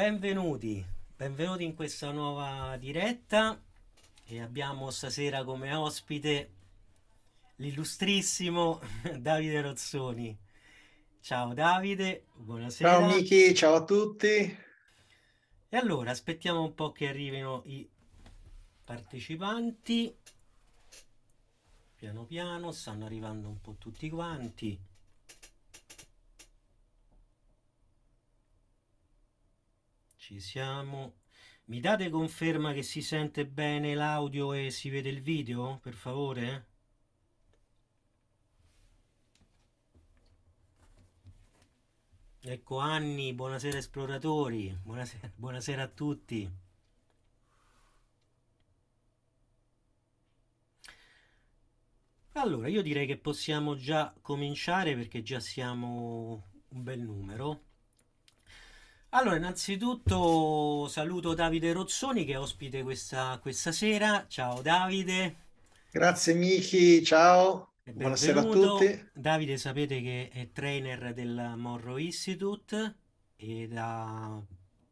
Benvenuti, benvenuti in questa nuova diretta e abbiamo stasera come ospite l'illustrissimo Davide Rozzoni. Ciao Davide, buonasera. Ciao Michi, ciao a tutti. E allora aspettiamo un po' che arrivino i partecipanti. Piano piano stanno arrivando un po' tutti quanti. Ci siamo. Mi date conferma che si sente bene l'audio e si vede il video, per favore? Ecco Anni, buonasera esploratori, buonasera, buonasera a tutti. Allora, io direi che possiamo già cominciare perché già siamo un bel numero. Allora, innanzitutto saluto Davide Rozzoni che è ospite questa, questa sera. Ciao Davide. Grazie Michi, ciao. Buonasera a tutti. Davide sapete che è trainer del Morro Institute e da,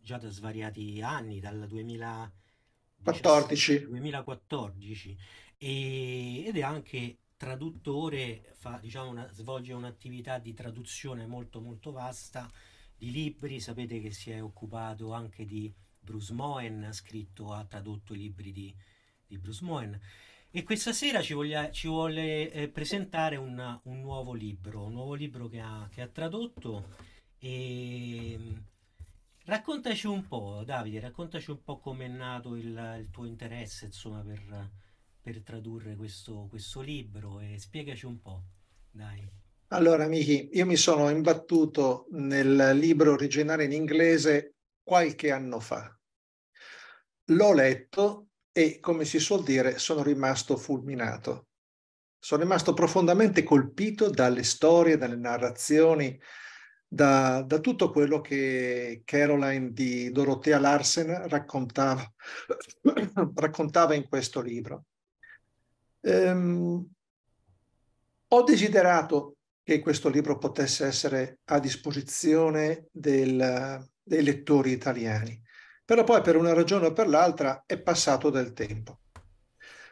già da svariati anni, dal 2014. 2014 e, ed è anche traduttore, fa, diciamo una, svolge un'attività di traduzione molto molto vasta di libri, sapete che si è occupato anche di Bruce Moen, ha scritto, ha tradotto i libri di, di Bruce Moen. E questa sera ci, voglia, ci vuole eh, presentare un, un, nuovo libro, un nuovo libro che ha, che ha tradotto. E... Mm, raccontaci un po', Davide, raccontaci un po' come è nato il, il, tuo interesse insomma, per, per tradurre questo, questo libro e spiegaci un po', dai. Allora, amici, io mi sono imbattuto nel libro originale in inglese qualche anno fa. L'ho letto e, come si suol dire, sono rimasto fulminato. Sono rimasto profondamente colpito dalle storie, dalle narrazioni, da, da tutto quello che Caroline di Dorothea Larsen raccontava, raccontava in questo libro. Um, ho desiderato che questo libro potesse essere a disposizione del, dei lettori italiani. Però poi per una ragione o per l'altra è passato del tempo.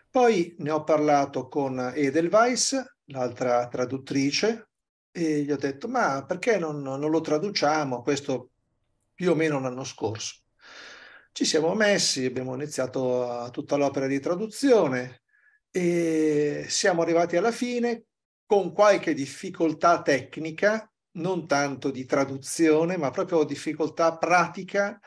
Poi ne ho parlato con Edelweiss, l'altra traduttrice, e gli ho detto ma perché non, non lo traduciamo questo più o meno l'anno scorso. Ci siamo messi, abbiamo iniziato eh, tutta l'opera di traduzione e siamo arrivati alla fine con qualche difficoltà tecnica, non tanto di traduzione, ma proprio difficoltà pratica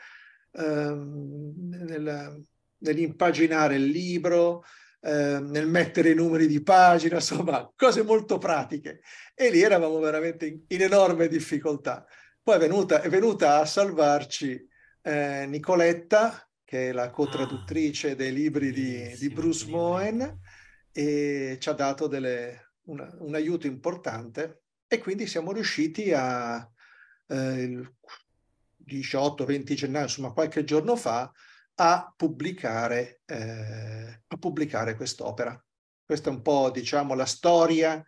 ehm, nel, nell'impaginare il libro, ehm, nel mettere i numeri di pagina, insomma, cose molto pratiche. E lì eravamo veramente in, in enorme difficoltà. Poi è venuta, è venuta a salvarci eh, Nicoletta, che è la co-traduttrice ah, dei libri di, di Bruce Moen, e ci ha dato delle, una, un aiuto importante e quindi siamo riusciti a eh, il 18-20 gennaio, insomma qualche giorno fa, a pubblicare, eh, a pubblicare quest'opera. Questa è un po', diciamo, la storia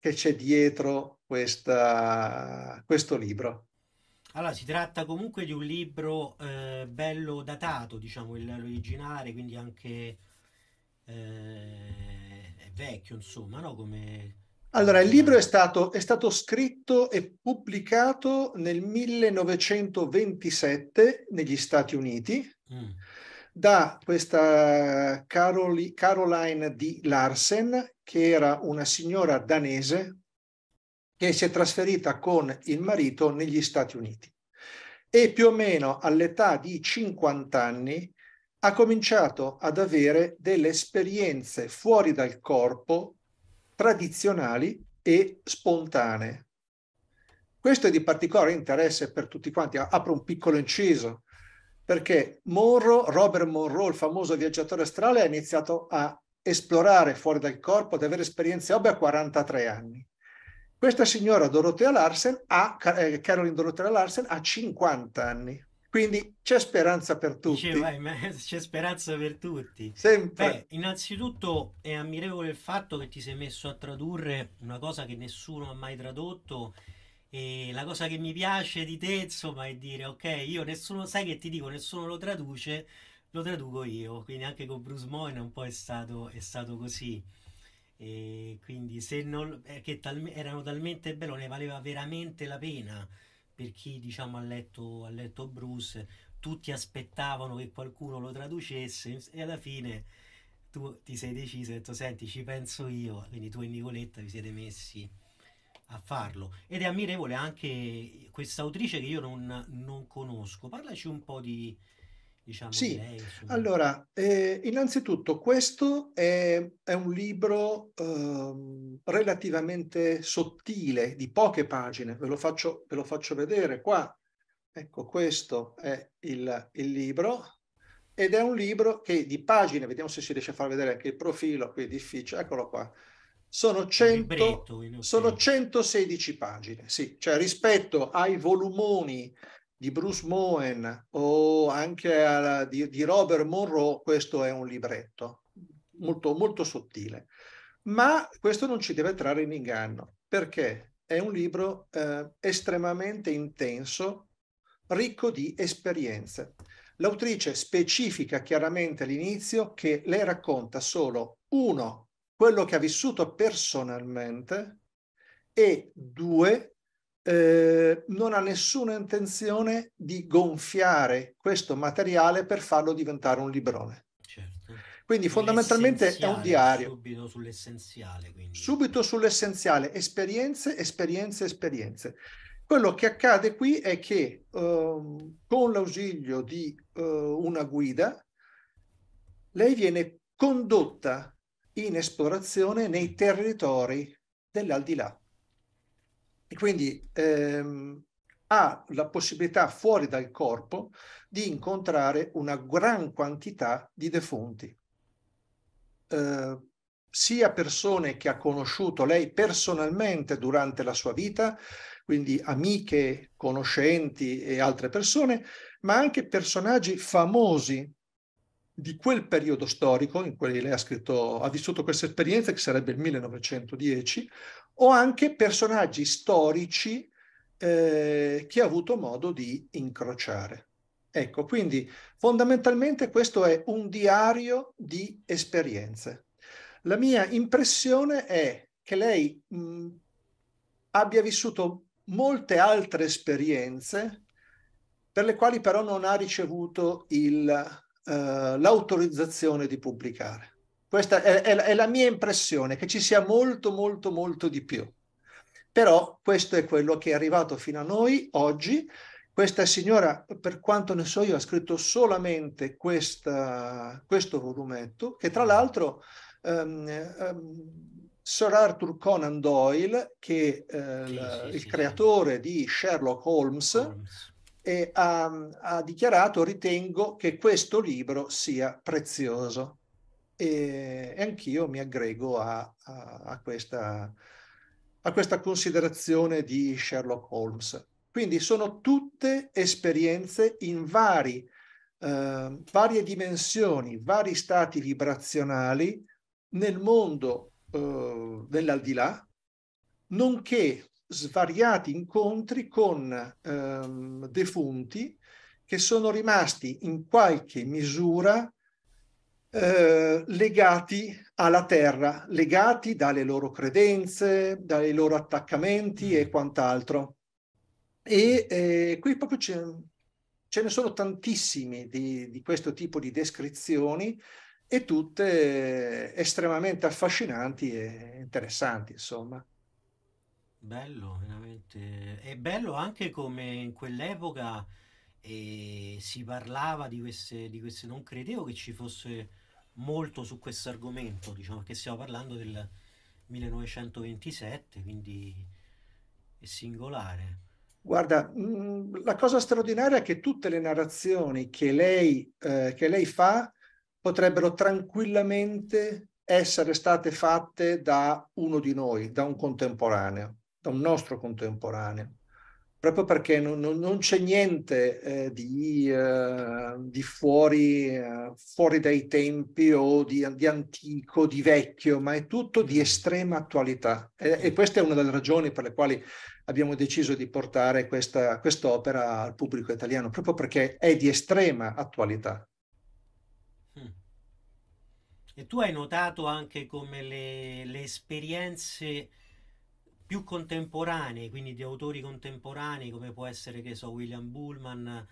che c'è dietro questa, questo libro. Allora, si tratta comunque di un libro eh, bello datato, diciamo, l'originale, quindi anche eh, vecchio, insomma, no? Come... Allora, il libro è stato, è stato, scritto e pubblicato nel 1927 negli Stati Uniti mm. da questa Caroli, Caroline D. Larsen, che era una signora danese che si è trasferita con il marito negli Stati Uniti. E più o meno all'età di 50 anni ha cominciato ad avere delle esperienze fuori dal corpo tradizionali e spontanee. Questo è di particolare interesse per tutti quanti, apro un piccolo inciso, perché Monroe, Robert Monroe, il famoso viaggiatore astrale, ha iniziato a esplorare fuori dal corpo, ad avere esperienze hobby a 43 anni. Questa signora Dorothea Larsen ha, eh, Caroline Dorothea Larsen ha 50 anni. Quindi c'è speranza per tutti. Vai, c'è speranza per tutti. Sempre. Beh, innanzitutto è ammirevole il fatto che ti sei messo a tradurre una cosa che nessuno ha mai tradotto. E la cosa che mi piace di te, insomma, è dire: Ok, io nessuno sai che ti dico, nessuno lo traduce, lo traduco io. Quindi anche con Bruce Moyne un po' è stato, è stato così. E quindi se non tal- erano talmente bello, ne valeva veramente la pena per chi diciamo, ha, letto, ha letto Bruce, tutti aspettavano che qualcuno lo traducesse e alla fine tu ti sei deciso hai detto senti ci penso io, quindi tu e Nicoletta vi siete messi a farlo ed è ammirevole anche questa autrice che io non, non conosco, parlaci un po' di, Diciamo sì, lei, allora, eh, innanzitutto questo è, è un libro eh, relativamente sottile, di poche pagine, ve lo faccio, ve lo faccio vedere qua. Ecco, questo è il, il, libro ed è un libro che di pagine, vediamo se si riesce a far vedere anche il profilo, qui è difficile, eccolo qua. Sono, 100, libretto, sono 116 pagine, sì, cioè rispetto ai volumoni di Bruce Moen o anche alla, di, di, Robert Monroe, questo è un libretto molto, molto sottile. Ma questo non ci deve trarre in inganno, perché è un libro eh, estremamente intenso, ricco di esperienze. L'autrice specifica chiaramente all'inizio che lei racconta solo, uno, quello che ha vissuto personalmente e due, eh, non ha nessuna intenzione di gonfiare questo materiale per farlo diventare un librone. Certo. Quindi fondamentalmente è un diario. Subito sull'essenziale. Quindi. Subito sull'essenziale, esperienze, esperienze, esperienze. Quello che accade qui è che eh, con l'ausilio di eh, una guida, lei viene condotta in esplorazione nei territori dell'aldilà. E quindi ehm, ha la possibilità fuori dal corpo di incontrare una gran quantità di defunti. Eh, sia persone che ha conosciuto lei personalmente durante la sua vita, quindi amiche, conoscenti e altre persone, ma anche personaggi famosi di quel periodo storico in cui lei ha, scritto, ha vissuto questa esperienza, che sarebbe il 1910, o anche personaggi storici eh, che ha avuto modo di incrociare. Ecco, quindi fondamentalmente questo è un diario di esperienze. La mia impressione è che lei mh, mm, abbia vissuto molte altre esperienze per le quali però non ha ricevuto il eh, l'autorizzazione di pubblicare. Questa è, è, è la mia impressione, che ci sia molto, molto, molto di più. Però questo è quello che è arrivato fino a noi oggi. Questa signora, per quanto ne so io, ha scritto solamente questa, questo volumetto, che tra l'altro ehm, ehm, Sir Arthur Conan Doyle, che eh, sì, sì, il sì, creatore di Sherlock Holmes, Holmes e ha, um, ha dichiarato ritengo che questo libro sia prezioso e, e anch'io mi aggrego a, a, a, questa, a questa considerazione di Sherlock Holmes. Quindi sono tutte esperienze in vari, eh, varie dimensioni, vari stati vibrazionali nel mondo eh, dell'aldilà, nonché svariati incontri con ehm, defunti che sono rimasti in qualche misura eh, legati alla terra, legati dalle loro credenze, dai loro attaccamenti e mm. quant'altro. E eh, qui proprio ce ne sono tantissimi di, di questo tipo di descrizioni e tutte estremamente affascinanti e interessanti, insomma. Bello, veramente. È bello anche come in quell'epoca eh, si parlava di queste, di queste... Non credevo che ci fosse molto su questo argomento, diciamo, che stiamo parlando del 1927, quindi è singolare. Guarda, mm, la cosa straordinaria è che tutte le narrazioni che lei, eh, che lei fa potrebbero tranquillamente essere state fatte da uno di noi, da un contemporaneo da un nostro contemporaneo, proprio perché non, non, non c'è niente eh, di, eh, di fuori, eh, fuori, dai tempi o di, di, antico, di vecchio, ma è tutto di estrema attualità. E, e, questa è una delle ragioni per le quali abbiamo deciso di portare questa, quest'opera al pubblico italiano, proprio perché è di estrema attualità. Hmm. E tu hai notato anche come le, le esperienze più contemporanei, quindi di autori contemporanei come può essere, che so, William Bullman,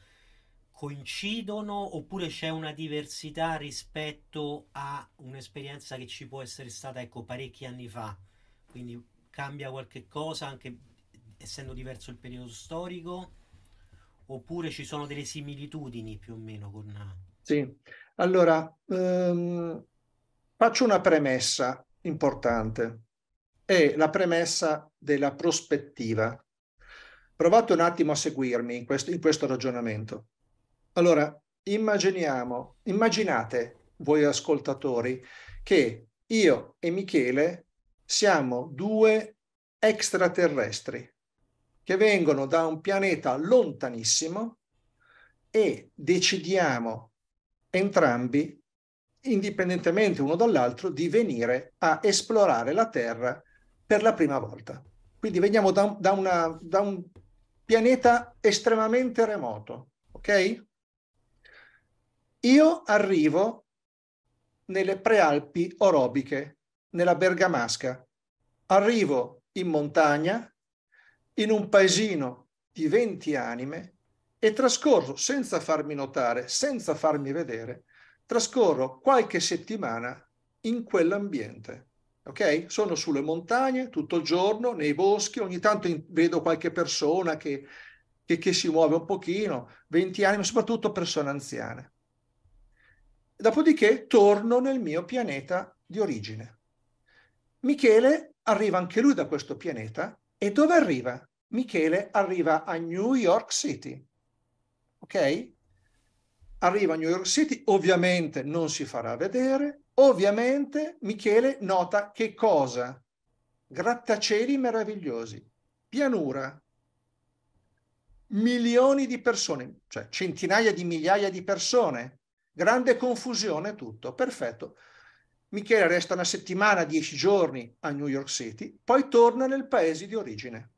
coincidono oppure c'è una diversità rispetto a un'esperienza che ci può essere stata ecco, parecchi anni fa? Quindi cambia qualche cosa anche essendo diverso il periodo storico? Oppure ci sono delle similitudini più o meno con... Sì, allora ehm, faccio una premessa importante è la premessa della prospettiva. Provate un attimo a seguirmi in questo, in questo ragionamento. Allora, immaginiamo, immaginate voi ascoltatori che io e Michele siamo due extraterrestri che vengono da un pianeta lontanissimo e decidiamo entrambi, indipendentemente uno dall'altro, di venire a esplorare la Terra per la prima volta. Quindi veniamo da, da, una, da un pianeta estremamente remoto, ok? Io arrivo nelle prealpi orobiche, nella Bergamasca. Arrivo in montagna, in un paesino di 20 anime e trascorro, senza farmi notare, senza farmi vedere, trascorro qualche settimana in quell'ambiente. Okay? Sono sulle montagne tutto il giorno, nei boschi, ogni tanto in, vedo qualche persona che, che, che, si muove un pochino, 20 anni, ma soprattutto persone anziane. Dopodiché torno nel mio pianeta di origine. Michele arriva anche lui da questo pianeta e dove arriva? Michele arriva a New York City. Ok? Arriva a New York City, ovviamente non si farà vedere, Ovviamente Michele nota che cosa? Grattacieli meravigliosi, pianura, milioni di persone, cioè centinaia di migliaia di persone, grande confusione, tutto, perfetto. Michele resta una settimana, dieci giorni a New York City, poi torna nel paese di origine.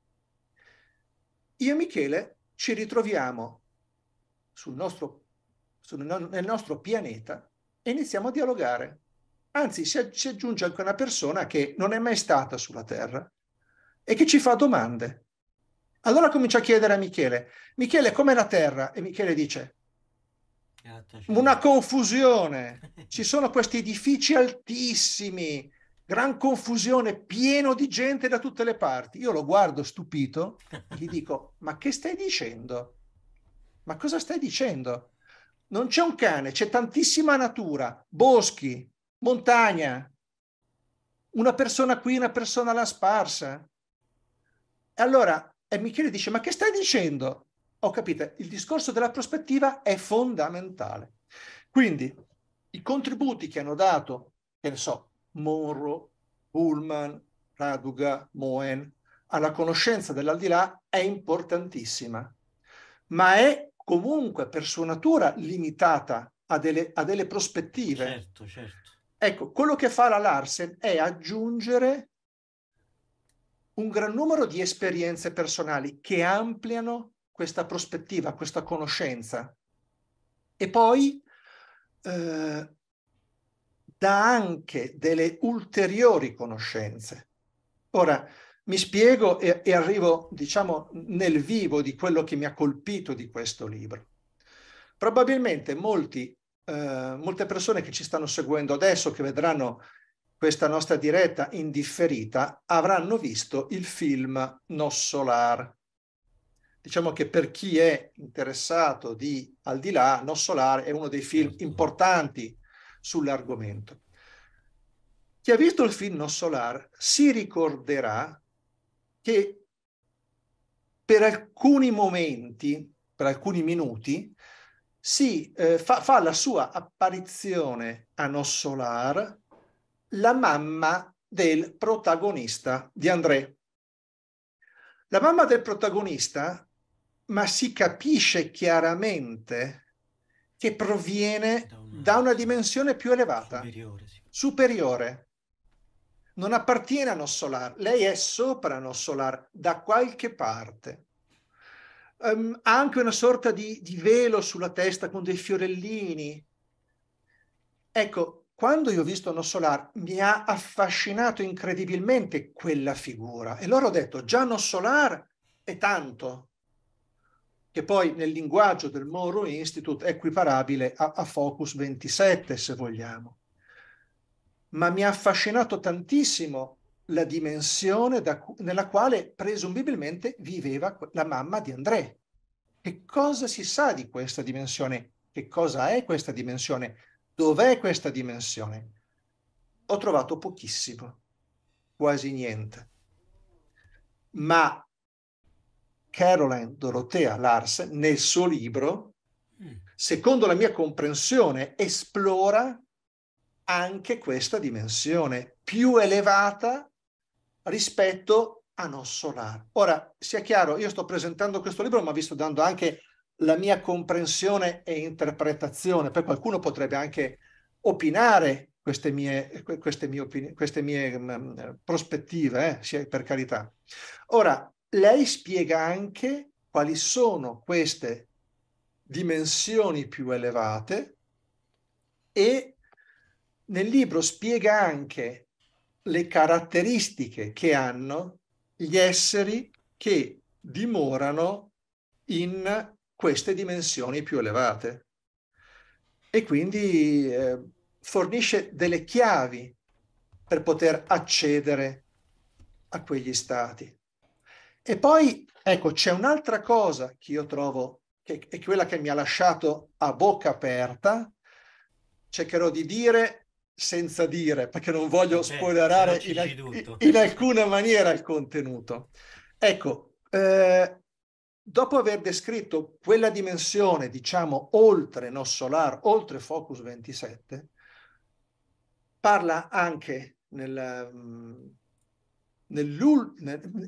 Io e Michele ci ritroviamo sul nostro, sul, nel nostro pianeta e iniziamo a dialogare. Anzi, si, aggiunge anche una persona che non è mai stata sulla Terra e che ci fa domande. Allora comincia a chiedere a Michele, Michele com'è la Terra? E Michele dice, una confusione, ci sono questi edifici altissimi, gran confusione, pieno di gente da tutte le parti. Io lo guardo stupito e gli dico, ma che stai dicendo? Ma cosa stai dicendo? Non c'è un cane, c'è tantissima natura, boschi, montagna, una persona qui, una persona alla sparsa. E allora e Michele dice, ma che stai dicendo? Ho capito, il discorso della prospettiva è fondamentale. Quindi i contributi che hanno dato, che ne so, Monroe, Pullman, Raduga, Moen, alla conoscenza dell'aldilà è importantissima, ma è comunque per sua natura limitata a delle, a delle prospettive. Certo, certo. Ecco, quello che fa la Larsen è aggiungere un gran numero di esperienze personali che ampliano questa prospettiva, questa conoscenza. E poi eh, dà anche delle ulteriori conoscenze. Ora, mi spiego e, e, arrivo, diciamo, nel vivo di quello che mi ha colpito di questo libro. Probabilmente molti eh, molte persone che ci stanno seguendo adesso, che vedranno questa nostra diretta indifferita, avranno visto il film Nos Solar. Diciamo che per chi è interessato di Al di là, Nos Solar è uno dei film certo. importanti sull'argomento. Chi ha visto il film Nos Solar si ricorderà che per alcuni momenti, per alcuni minuti, si, eh, fa, fa, la sua apparizione a Nossolar la mamma del protagonista di André. La mamma del protagonista, ma si capisce chiaramente che proviene da una, dimensione più elevata, superiore, sì. superiore non appartiene a Nossolar, lei è sopra Nossolar da qualche parte um, ha anche una sorta di, di velo sulla testa con dei fiorellini. Ecco, quando io ho visto Anno Solar mi ha affascinato incredibilmente quella figura e loro ho detto già Anno Solar è tanto che poi nel linguaggio del Moro Institute è equiparabile a, a Focus 27 se vogliamo ma mi ha affascinato tantissimo la dimensione da, nella quale presumibilmente viveva la mamma di André. Che cosa si sa di questa dimensione? Che cosa è questa dimensione? Dov'è questa dimensione? Ho trovato pochissimo, quasi niente. Ma Caroline Dorothea Lars, nel suo libro, mm. secondo la mia comprensione, esplora anche questa dimensione più elevata rispetto a non solare. Ora, sia chiaro, io sto presentando questo libro, ma vi sto dando anche la mia comprensione e interpretazione. Per qualcuno potrebbe anche opinare queste mie, queste mie, opini- queste mie mh, mm, prospettive, eh, per carità. Ora, lei spiega anche quali sono queste dimensioni più elevate e nel libro spiega anche le caratteristiche che hanno gli esseri che dimorano in queste dimensioni più elevate e quindi eh, fornisce delle chiavi per poter accedere a quegli stati. E poi, ecco, c'è un'altra cosa che io trovo, che è quella che mi ha lasciato a bocca aperta, cercherò di dire senza dire, perché non voglio spoilerare eh, non in, alcuna maniera il contenuto. Ecco, eh, dopo aver descritto quella dimensione, diciamo, oltre NOS Solar, oltre Focus 27, parla anche nella, nell'ul,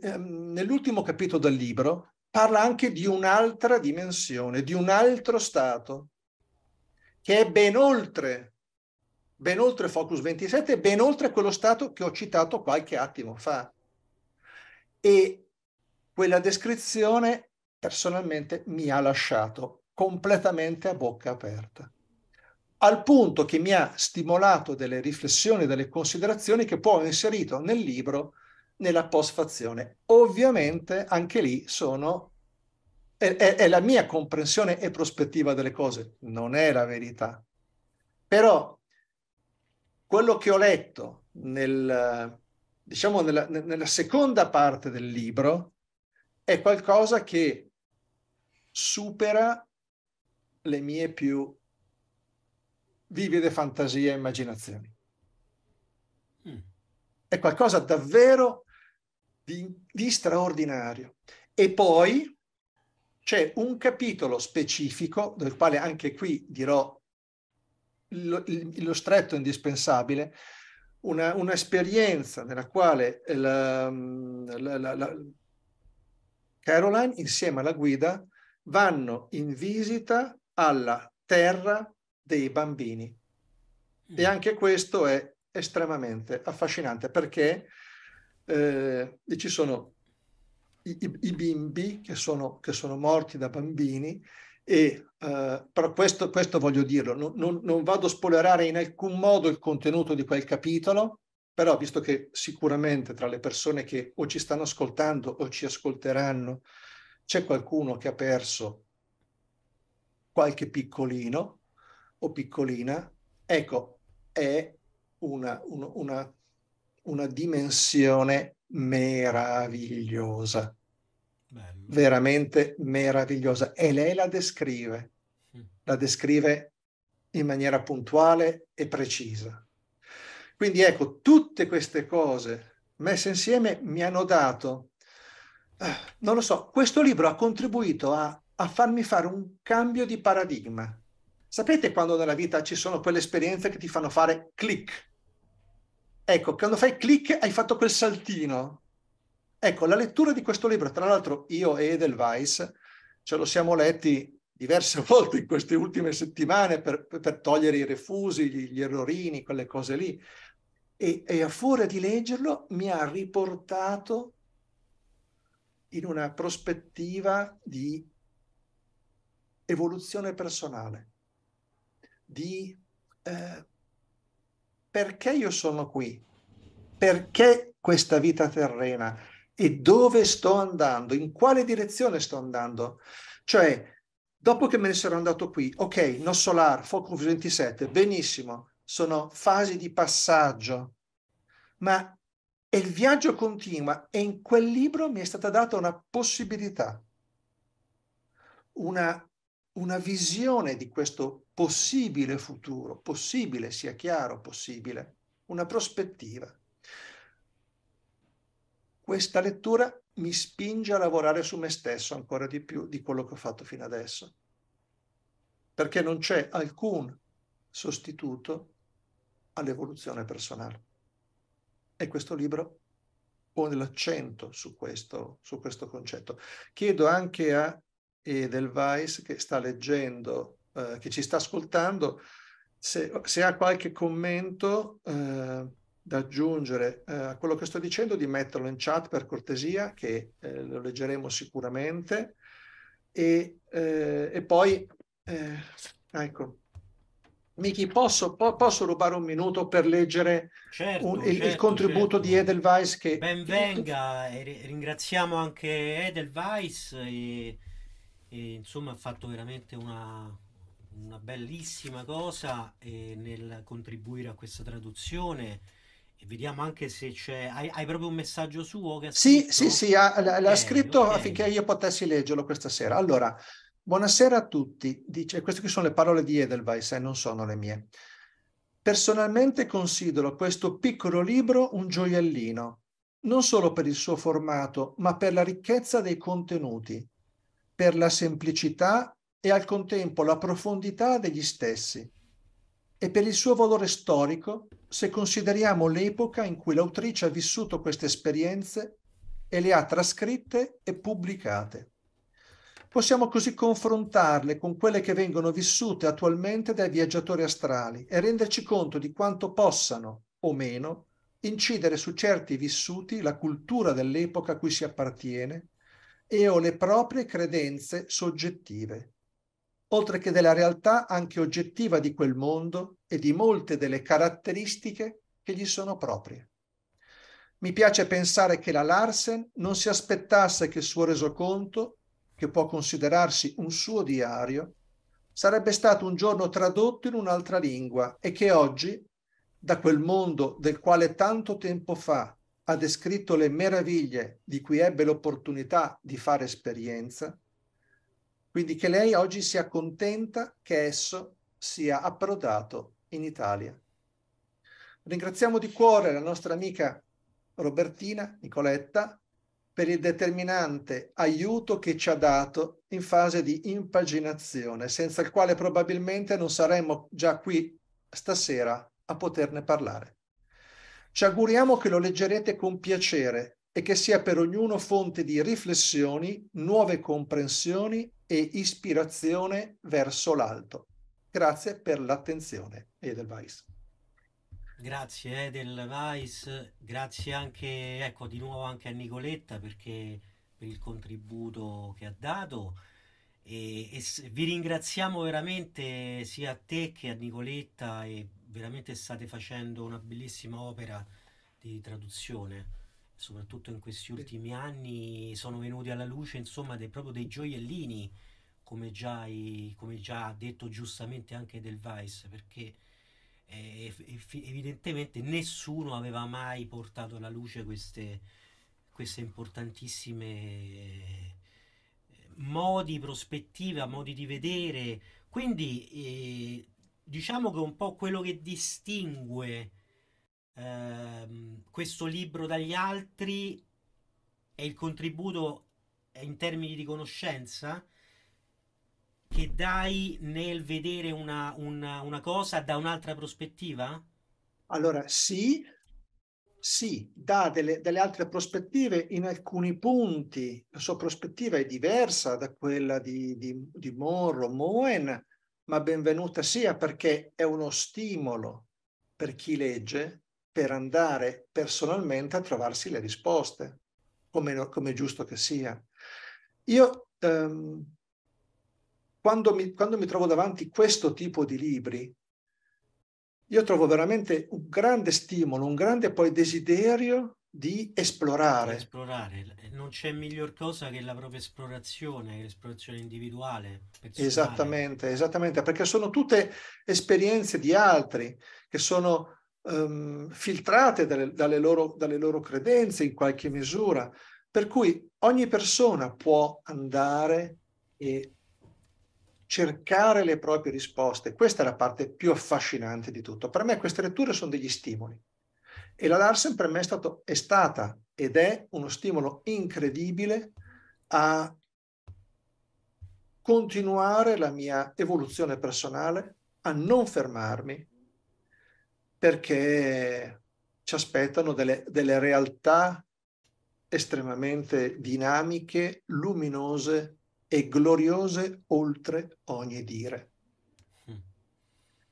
ehm, nell'ultimo capitolo del libro, parla anche di un'altra dimensione, di un altro stato, che è ben oltre ben oltre Focus 27, ben oltre quello Stato che ho citato qualche attimo fa. E quella descrizione personalmente mi ha lasciato completamente a bocca aperta, al punto che mi ha stimolato delle riflessioni, delle considerazioni che poi ho inserito nel libro nella postfazione. Ovviamente anche lì sono, è, è, è la mia comprensione e prospettiva delle cose, non è la verità. Però quello che ho letto nel, diciamo nella, nella seconda parte del libro è qualcosa che supera le mie più vivide fantasie e immaginazioni. Mm. È qualcosa davvero di, di straordinario. E poi c'è un capitolo specifico, del quale anche qui dirò lo, lo stretto indispensabile, una, un'esperienza nella quale la, la, la, la, Caroline insieme alla guida vanno in visita alla terra dei bambini. E mm. anche questo è estremamente affascinante perché eh, ci sono i, i, bimbi che sono, che sono morti da bambini e, eh, però questo, questo, voglio dirlo, non, non, non vado a spoilerare in alcun modo il contenuto di quel capitolo, però visto che sicuramente tra le persone che o ci stanno ascoltando o ci ascolteranno c'è qualcuno che ha perso qualche piccolino o piccolina, ecco, è una, una, una, una dimensione meravigliosa. Bello. veramente meravigliosa e lei la descrive, mm. la descrive in maniera puntuale e precisa. Quindi ecco, tutte queste cose messe insieme mi hanno dato, eh, non lo so, questo libro ha contribuito a, a farmi fare un cambio di paradigma. Sapete quando nella vita ci sono quelle esperienze che ti fanno fare click? Ecco, quando fai click hai fatto quel saltino, Ecco, la lettura di questo libro, tra l'altro io e Edelweiss ce lo siamo letti diverse volte in queste ultime settimane per, per togliere i refusi, gli, gli, errorini, quelle cose lì. E, e a furia di leggerlo mi ha riportato in una prospettiva di evoluzione personale, di eh, perché io sono qui, perché questa vita terrena, e dove sto andando, in quale direzione sto andando. Cioè, dopo che me ne sarò andato qui, ok, no solar, Focus 27, benissimo, sono fasi di passaggio, ma il viaggio continua e in quel libro mi è stata data una possibilità, una, una visione di questo possibile futuro, possibile, sia chiaro, possibile, una prospettiva questa lettura mi spinge a lavorare su me stesso ancora di più di quello che ho fatto fino adesso, perché non c'è alcun sostituto all'evoluzione personale. E questo libro pone l'accento su questo, su questo concetto. Chiedo anche a Edelweiss che sta leggendo, eh, che ci sta ascoltando, se, se ha qualche commento. Eh, da aggiungere a eh, quello che sto dicendo di metterlo in chat per cortesia, che eh, lo leggeremo sicuramente. E, eh, e poi, eh, ecco, Miki, posso, po- posso, rubare un minuto per leggere certo, un, il, certo, il, contributo certo. di Edelweiss? Che... Benvenga, ringraziamo anche Edelweiss e, e insomma ha fatto veramente una, una bellissima cosa eh, nel contribuire a questa traduzione e vediamo anche se c'è. Hai, hai proprio un messaggio suo? Che sì, sì, sì, ha, l'ha eh, scritto okay. affinché io potessi leggerlo questa sera. Allora, buonasera a tutti. Dice, queste sono le parole di Edelweiss e eh, non sono le mie. Personalmente considero questo piccolo libro un gioiellino, non solo per il suo formato, ma per la ricchezza dei contenuti, per la semplicità e al contempo la profondità degli stessi, e per il suo valore storico se consideriamo l'epoca in cui l'autrice ha vissuto queste esperienze e le ha trascritte e pubblicate. Possiamo così confrontarle con quelle che vengono vissute attualmente dai viaggiatori astrali e renderci conto di quanto possano, o meno, incidere su certi vissuti la cultura dell'epoca a cui si appartiene e o le proprie credenze soggettive, oltre che della realtà anche oggettiva di quel mondo e di molte delle caratteristiche che gli sono proprie. Mi piace pensare che la Larsen non si aspettasse che il suo resoconto, che può considerarsi un suo diario, sarebbe stato un giorno tradotto in un'altra lingua e che oggi, da quel mondo del quale tanto tempo fa ha descritto le meraviglie di cui ebbe l'opportunità di fare esperienza, quindi che lei oggi sia contenta che esso sia approdato in Italia. Ringraziamo di cuore la nostra amica Robertina Nicoletta per il determinante aiuto che ci ha dato in fase di impaginazione, senza il quale probabilmente non saremmo già qui stasera a poterne parlare. Ci auguriamo che lo leggerete con piacere e che sia per ognuno fonte di riflessioni, nuove comprensioni e ispirazione verso l'alto. Grazie per l'attenzione, Edelweiss. Grazie Edelweiss, eh, grazie anche ecco, di nuovo anche a Nicoletta perché per il contributo che ha dato e, e vi ringraziamo veramente sia a te che a Nicoletta e veramente state facendo una bellissima opera di traduzione soprattutto in questi ultimi anni sono venuti alla luce insomma dei, proprio dei gioiellini come già, hai, come già detto giustamente anche del Vice, perché eh, evidentemente nessuno aveva mai portato alla luce queste, queste importantissime eh, modi, prospettiva, modi di vedere. Quindi eh, diciamo che un po' quello che distingue ehm, questo libro dagli altri è il contributo eh, in termini di conoscenza, che dai nel vedere una, una, una cosa da un'altra prospettiva? Allora, sì, sì, dà delle, delle, altre prospettive in alcuni punti. La sua prospettiva è diversa da quella di, di, di Morro, Moen, ma benvenuta sia perché è uno stimolo per chi legge per andare personalmente a trovarsi le risposte, come, come è giusto che sia. Io ehm, quando mi, quando mi trovo davanti questo tipo di libri, io trovo veramente un grande stimolo, un grande poi desiderio di esplorare. esplorare. Non c'è miglior cosa che la propria esplorazione, l'esplorazione individuale. Personale. Esattamente, esattamente, perché sono tutte esperienze di altri che sono um, filtrate dalle, dalle, loro, dalle loro credenze in qualche misura, per cui ogni persona può andare e cercare le proprie risposte. Questa è la parte più affascinante di tutto. Per me queste letture sono degli stimoli. E la Larsen per me è, stato, è stata ed è uno stimolo incredibile a continuare la mia evoluzione personale, a non fermarmi, perché ci aspettano delle, delle realtà estremamente dinamiche, luminose e gloriose oltre ogni dire. Mm.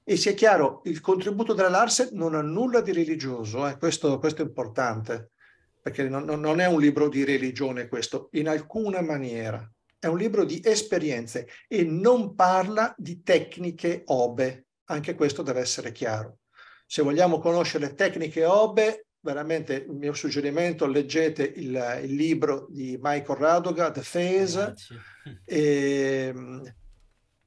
E sia chiaro, il contributo della Larsen non ha nulla di religioso, eh? questo, questo, è importante, perché non, non, è un libro di religione questo, in alcuna maniera. È un libro di esperienze e non parla di tecniche obe, anche questo deve essere chiaro. Se vogliamo conoscere tecniche obe, veramente il mio suggerimento, leggete il, il libro di Michael Radoga, The Phase, e, um, ehm,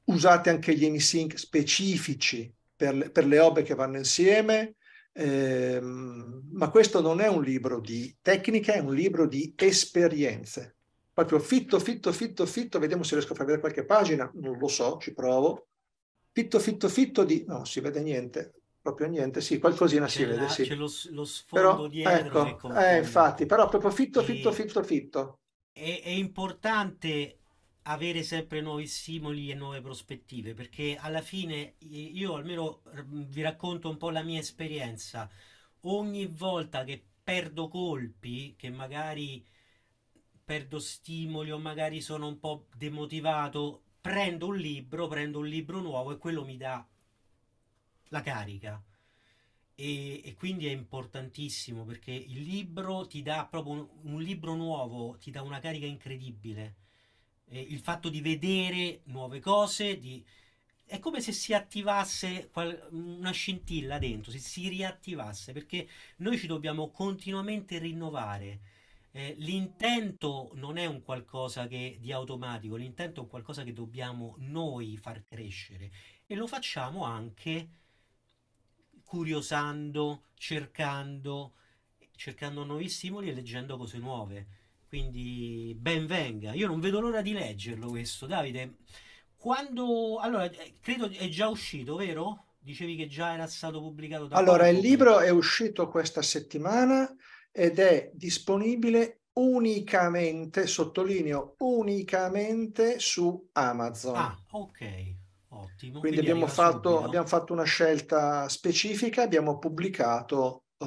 usate anche gli NSYNC specifici per le, per le obe che vanno insieme, eh, ma questo non è un libro di tecnica, è un libro di esperienze. Proprio fitto, fitto, fitto, fitto, vediamo se riesco a far vedere qualche pagina, non lo so, ci provo. Fitto, fitto, fitto di... no, si vede niente proprio niente, sì, qualcosina c'è si la, vede, sì. C'è lo, lo sfondo però, dietro. Ecco, eh, infatti, però proprio fitto, fitto, fitto, fitto. È, è, importante avere sempre nuovi stimoli e nuove prospettive, perché alla fine io almeno mm, vi racconto un po' la mia esperienza. Ogni volta che perdo colpi, che magari perdo stimoli o magari sono un po' demotivato, prendo un libro, prendo un libro nuovo e quello mi dà la carica. E, e, quindi è importantissimo perché il libro ti dà proprio un, un libro nuovo, ti dà una carica incredibile. E il fatto di vedere nuove cose, di, è come se si attivasse qual, una scintilla dentro, se si riattivasse, perché noi ci dobbiamo continuamente rinnovare. Eh, l'intento non è un qualcosa che, di automatico, l'intento è un qualcosa che dobbiamo noi far crescere e lo facciamo anche curiosando, cercando, cercando nuovi stimoli e leggendo cose nuove. Quindi ben venga. Io non vedo l'ora di leggerlo questo, Davide. Quando allora eh, credo è già uscito, vero? Dicevi che già era stato pubblicato da Allora, il libro è uscito questa settimana ed è disponibile unicamente, sottolineo, unicamente su Amazon. Ah, ok. Ottimo. Quindi, Quindi abbiamo, fatto, abbiamo, fatto, una scelta specifica, abbiamo pubblicato, uh,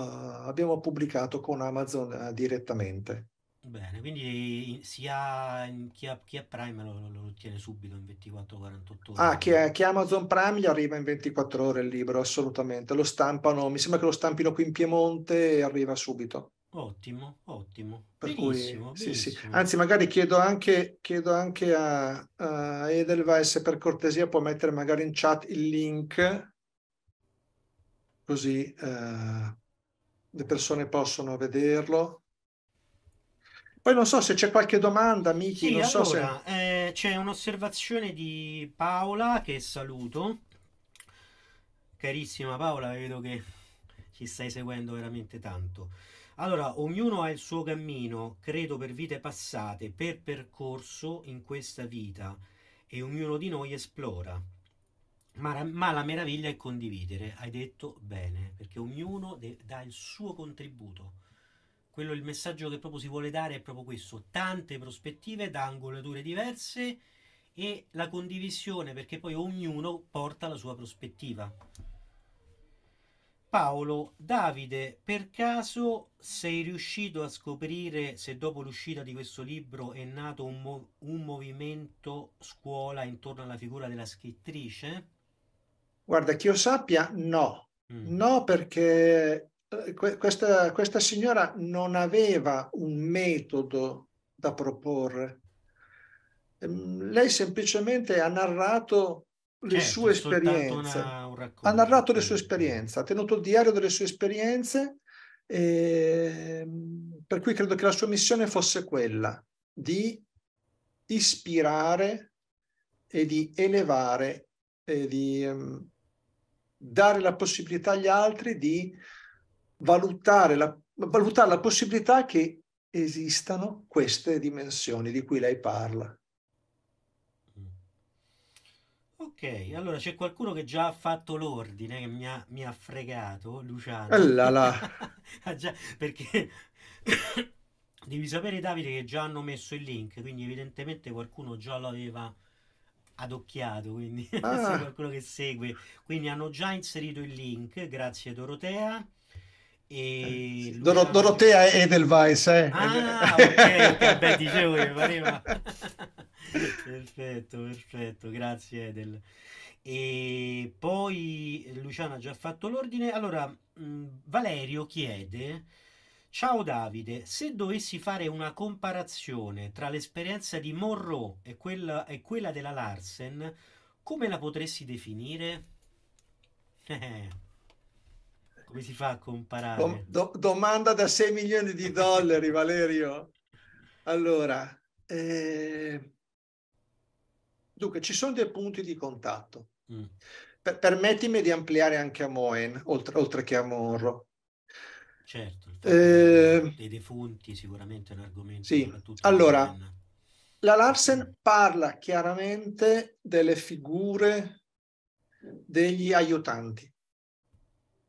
abbiamo pubblicato con Amazon uh, direttamente. Bene, quindi sia chi ha, chi ha Prime lo, lo, ottiene subito in 24-48 ore. Ah, chi ha Amazon Prime gli arriva in 24 ore il libro, assolutamente. Lo stampano, mi sembra che lo stampino qui in Piemonte e arriva subito. Ottimo, ottimo. Per benissimo, cui, benissimo. Sì, sì. Anzi, magari chiedo anche, chiedo anche a, a, Edelweiss se per cortesia può mettere magari in chat il link così eh, le persone possono vederlo. Poi non so se c'è qualche domanda, Michi. Sì, so allora, se... eh, c'è un'osservazione di Paola che saluto. Carissima Paola, vedo che ci stai seguendo veramente tanto. Allora, ognuno ha il suo cammino, credo per vite passate, per percorso in questa vita e ognuno di noi esplora. Ma, ma la meraviglia è condividere, hai detto bene, perché ognuno dà il suo contributo. Quello il messaggio che proprio si vuole dare è proprio questo, tante prospettive da angolature diverse e la condivisione perché poi ognuno porta la sua prospettiva. Paolo, Davide, per caso sei riuscito a scoprire se dopo l'uscita di questo libro è nato un, mov- un movimento scuola intorno alla figura della scrittrice? Guarda, che io sappia, no. Mm. No, perché eh, que- questa, questa signora non aveva un metodo da proporre. Ehm, lei semplicemente ha narrato le eh, sue esperienze, una, ha narrato le sue esperienze, ha tenuto il diario delle sue esperienze, e, ehm, per cui credo che la sua missione fosse quella di ispirare e di elevare e di um, dare la possibilità agli altri di valutare la, valutare la possibilità che esistano queste dimensioni di cui lei parla Ok, allora c'è qualcuno che già ha fatto l'ordine, che mi ha, mi ha fregato, Luciano. Eh ah, già, perché devi sapere Davide che già hanno messo il link, quindi evidentemente qualcuno già l'aveva adocchiato, quindi ah. qualcuno che segue. Quindi hanno già inserito il link, grazie Dorotea. E eh, Dor- Dorotea e Edelweiss, eh? Ah, eh, ok, eh. beh, dicevo che pareva. perfetto, perfetto, grazie Edel. E poi Luciana ha già fatto l'ordine. Allora, mm, Valerio chiede... Ciao Davide, se dovessi fare una comparazione tra l'esperienza di Monroe e quella, e quella della Larsen, come la potresti definire? Come si fa a comparare? Do, do, domanda da 6 milioni di dollari, Valerio. Allora, eh, dunque, ci sono dei punti di contatto. Mm. Per, permettimi di ampliare anche a Moen, oltre, oltre che a Morro. Certo, eh, dei defunti sicuramente è un argomento. Sì. Allora, la Larsen parla chiaramente delle figure degli aiutanti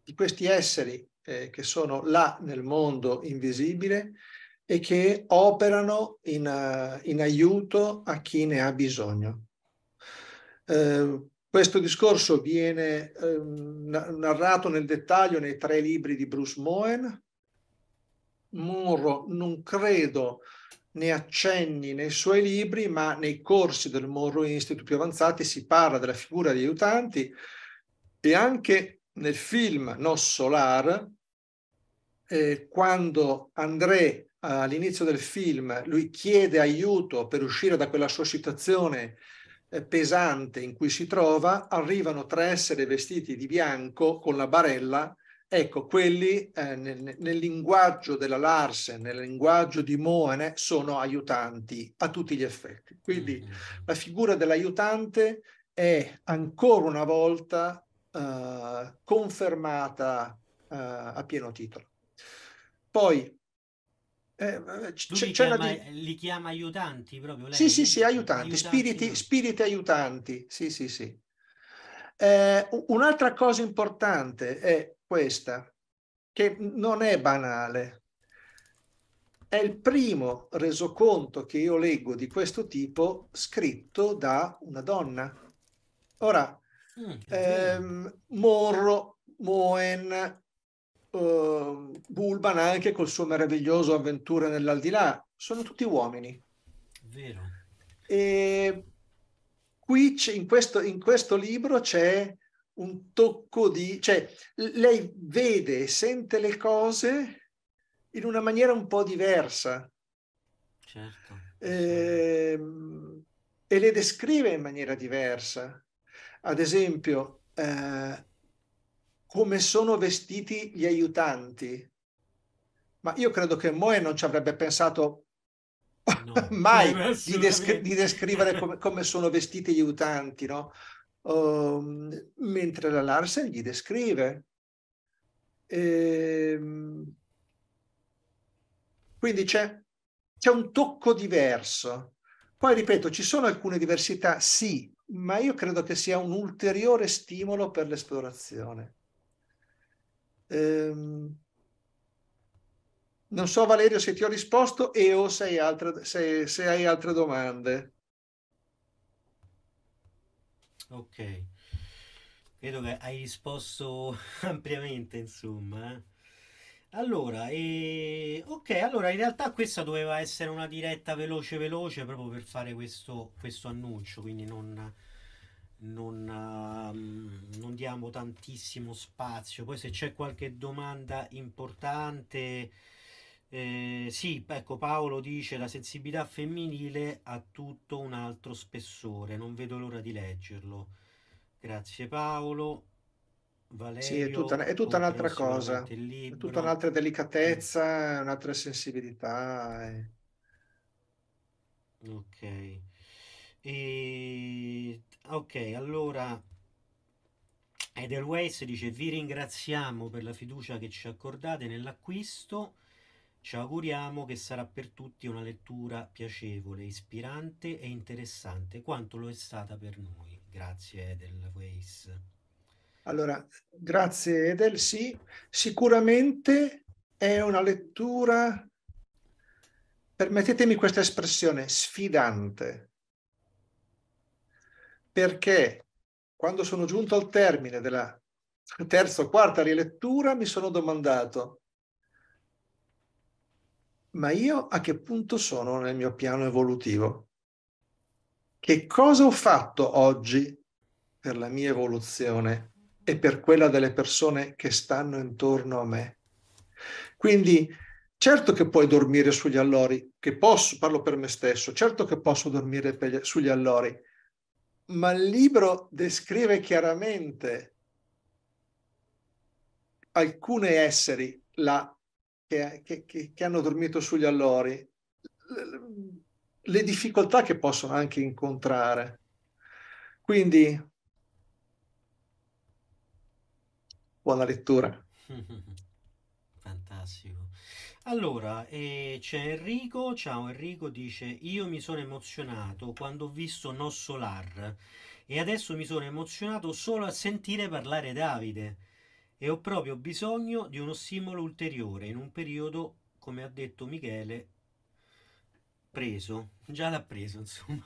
di questi esseri eh, che sono là nel mondo invisibile e che operano in, uh, in aiuto a chi ne ha bisogno. Eh, questo discorso viene eh, narrato nel dettaglio nei tre libri di Bruce Moen. Murro non credo ne accenni nei suoi libri, ma nei corsi del Monroe Institute più avanzati si parla della figura di aiutanti e anche nel film Nos Solar, eh, quando André all'inizio del film lui chiede aiuto per uscire da quella sua situazione eh, pesante in cui si trova, arrivano tre essere vestiti di bianco con la barella. Ecco, quelli eh, nel, nel, linguaggio della Larsen, nel linguaggio di Moene, sono aiutanti a tutti gli effetti. Quindi mm-hmm. la figura dell'aiutante è ancora una volta eh, confermata eh, a pieno titolo. Poi eh, c'è, li, chiama, di... li chiama aiutanti proprio lei? Sì, sì, sì, aiutanti, spiriti, spiriti aiutanti, sì, sì, sì. Eh, un'altra cosa importante è questa, che non è banale. È il primo resoconto che io leggo di questo tipo scritto da una donna. Ora, Mm, ehm, Morro, Moen, uh, Bulban anche col suo meraviglioso avventure nell'aldilà, sono tutti uomini. Vero. E qui in questo, in questo libro c'è un tocco di... cioè lei vede e sente le cose in una maniera un po' diversa. Certo. Eh, e le descrive in maniera diversa ad esempio, eh, come sono vestiti gli aiutanti. Ma io credo che Moe non ci avrebbe pensato no, mai eh, di, descri- di, descrivere come, come, sono vestiti gli aiutanti, no? Um, mentre la Larsen gli descrive. E, ehm, quindi c'è, c'è un tocco diverso poi ripeto, ci sono alcune diversità, sì, ma io credo che sia un ulteriore stimolo per l'esplorazione. Ehm, non so Valerio se ti ho risposto e o se hai altre, se, se hai altre domande. Ok, credo che hai risposto ampiamente, insomma. Eh. Allora, e... ok, allora in realtà questa doveva essere una diretta veloce veloce proprio per fare questo, questo annuncio, quindi non, non, uh, non, diamo tantissimo spazio. Poi se c'è qualche domanda importante, eh, sì, ecco Paolo dice la sensibilità femminile ha tutto un altro spessore, non vedo l'ora di leggerlo. Grazie Paolo. Valerio, sì, è tutta, è tutta un'altra cosa, è tutta un'altra delicatezza, mm. un'altra sensibilità. E... Eh. Ok. E... Ok, allora Edelweiss dice vi ringraziamo per la fiducia che ci accordate nell'acquisto, ci auguriamo che sarà per tutti una lettura piacevole, ispirante e interessante quanto lo è stata per noi. Grazie Edelweiss. Allora, grazie Edel. Sì, sicuramente è una lettura, permettetemi questa espressione, sfidante, perché quando sono giunto al termine della terza o quarta rilettura mi sono domandato, ma io a che punto sono nel mio piano evolutivo? Che cosa ho fatto oggi per la mia evoluzione? e per quella delle persone che stanno intorno a me. Quindi certo che puoi dormire sugli allori, che posso, parlo per me stesso, certo che posso dormire gli, sugli allori, ma il libro descrive chiaramente alcuni esseri là, che, che, che hanno dormito sugli allori, le difficoltà che possono anche incontrare. Quindi Buona lettura. Fantastico. Allora, eh, c'è Enrico, ciao Enrico, dice io mi sono emozionato quando ho visto No Solar e adesso mi sono emozionato solo a sentire parlare Davide e ho proprio bisogno di uno stimolo ulteriore in un periodo, come ha detto Michele, preso, già l'ha preso insomma.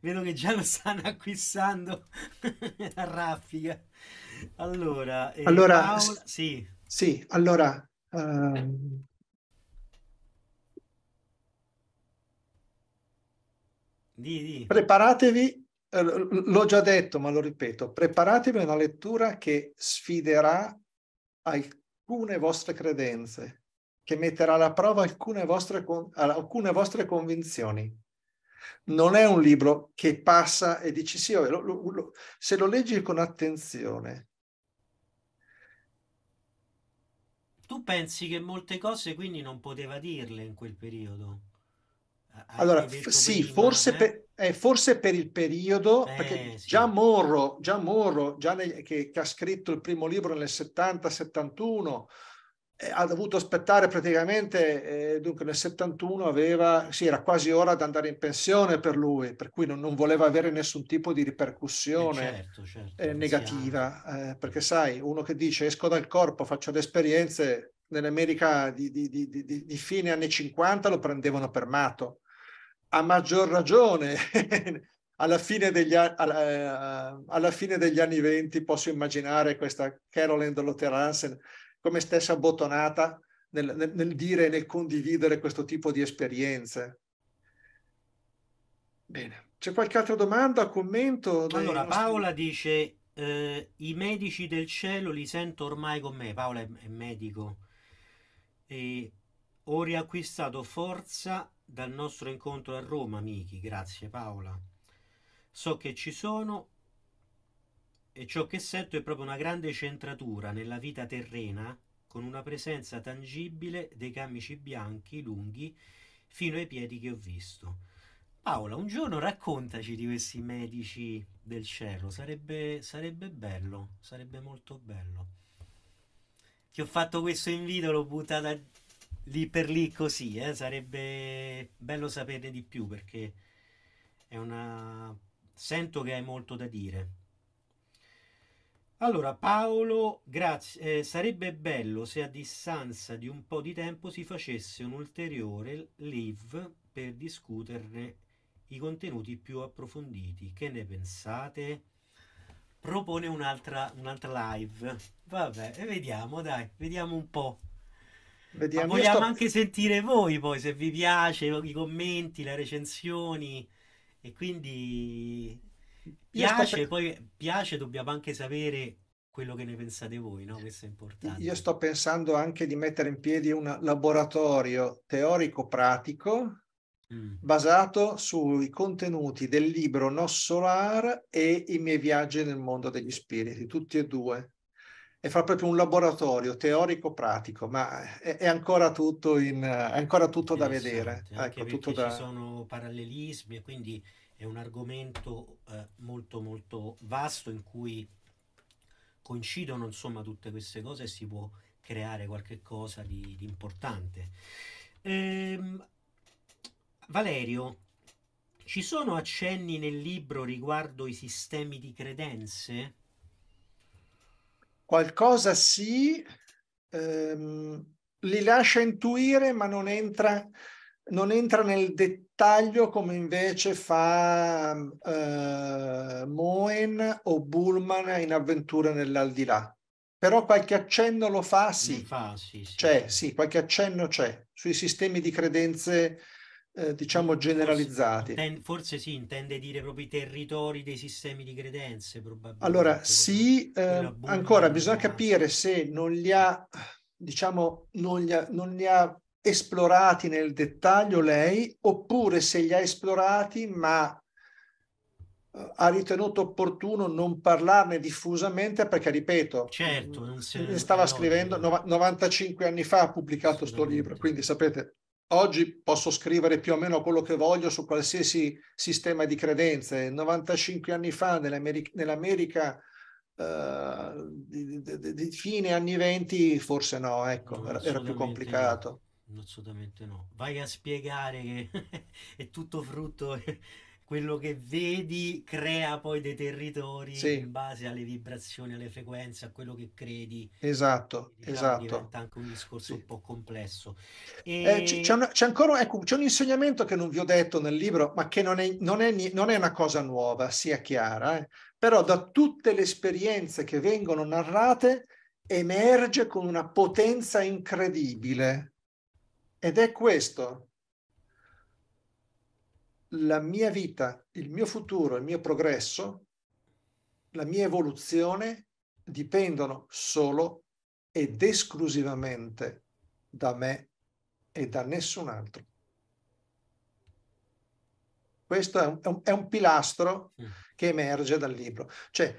Vedo che già lo stanno acquistando a raffica. Allora, eh, allora Paola... sì. sì, allora... Um... Di, di. Preparatevi, eh, l'ho già detto ma lo ripeto, preparatevi a una lettura che sfiderà alcune vostre credenze, che metterà alla prova alcune vostre, alcune vostre convinzioni non è un libro che passa e dici sì, lo, lo, lo, se lo leggi con attenzione. Tu pensi che molte cose quindi non poteva dirle in quel periodo? Hai allora, sì, prima, forse, eh? per, eh, forse, per, il periodo, eh, perché sì. già Morro, già Morro, già nel, che, che, ha scritto il primo libro nel 70-71, eh, ha dovuto aspettare praticamente, eh, dunque nel 71 aveva, sì, era quasi ora di andare in pensione per lui, per cui non, non voleva avere nessun tipo di ripercussione eh certo, certo, eh, negativa, eh, perché sai, uno che dice esco dal corpo, faccio le esperienze, nell'America di, di, di, di fine anni 50 lo prendevano per matto, a maggior ragione. alla, fine degli, alla, eh, alla fine degli anni 20 posso immaginare questa Carolyn Lotter Hansen come stessa abbottonata nel, nel, nel dire e nel condividere questo tipo di esperienze. Bene. C'è qualche altra domanda, commento? Allora, nostri... Paola dice, eh, i medici del cielo li sento ormai con me, Paola è, è medico, e ho riacquistato forza dal nostro incontro a Roma, amici, grazie Paola. So che ci sono e ciò che sento è proprio una grande centratura nella vita terrena con una presenza tangibile dei camici bianchi lunghi fino ai piedi che ho visto. Paola, un giorno raccontaci di questi medici del cielo, sarebbe, sarebbe bello, sarebbe molto bello. Ti ho fatto questo invito, l'ho buttata lì per lì così, eh? sarebbe bello saperne di più perché è una... sento che hai molto da dire. Allora, Paolo, grazie. Eh, sarebbe bello se a distanza di un po' di tempo si facesse un ulteriore live per discuterne i contenuti più approfonditi. Che ne pensate? Propone un'altra, un'altra live. Vabbè, eh, vediamo, dai, vediamo un po'. Vediamo, vogliamo sto... anche sentire voi poi se vi piace, i commenti, le recensioni. E quindi Piace, per... poi piace, dobbiamo anche sapere quello che ne pensate voi, no? Questo è importante. Io sto pensando anche di mettere in piedi un laboratorio teorico-pratico mm. basato sui contenuti del libro Nos Solar e i miei viaggi nel mondo degli spiriti, tutti e due. E fa proprio un laboratorio teorico-pratico, ma è, è ancora tutto, in, è ancora tutto da vedere. Ecco, tutto da... ci sono parallelismi e quindi è un argomento eh, molto molto vasto in cui coincidono insomma tutte queste cose e si può creare qualcosa di, di importante. Ehm, Valerio, ci sono accenni nel libro riguardo i sistemi di credenze? Qualcosa sì, ehm, li lascia intuire ma non entra, non entra nel dettaglio taglio come invece fa eh, Moen o Bullman in avventure nell'aldilà. Però qualche accenno lo fa, sì. Fa, sì, sì. C'è, sì, qualche accenno c'è sui sistemi di credenze eh, diciamo generalizzati. Forse, intende, forse, sì, intende dire proprio i territori dei sistemi di credenze, probabilmente. Allora, sì, eh, ancora bisogna capire se non li ha, diciamo, non li ha, non li ha esplorati nel dettaglio lei oppure se li ha esplorati ma eh, ha ritenuto opportuno non parlarne diffusamente perché, ripeto, certo, non se... stava scrivendo no, 95 anni fa, ha pubblicato questo libro, quindi sapete, oggi posso scrivere più o meno quello che voglio su qualsiasi sistema di credenze. 95 anni fa nell'America, nell'America uh, di, di, di, fine anni 20 forse no, ecco, era più complicato. Assolutamente no. Vai a spiegare che è tutto frutto, quello che vedi crea poi dei territori sì. in base alle vibrazioni, alle frequenze, a quello che credi. Esatto, diciamo, esatto. Diventa anche un discorso sì. un po' complesso. Eh, e... Eh, c- c'è, una, c'è, ancora ecco, c'è un insegnamento che non vi ho detto nel libro, ma che non è, non è, non è una cosa nuova, sia chiara, eh? però da tutte le esperienze che vengono narrate emerge con una potenza incredibile ed è questo. La mia vita, il mio futuro, il mio progresso, la mia evoluzione dipendono solo ed esclusivamente da me e da nessun altro. Questo è un, è un pilastro mm. che emerge dal libro. Cioè,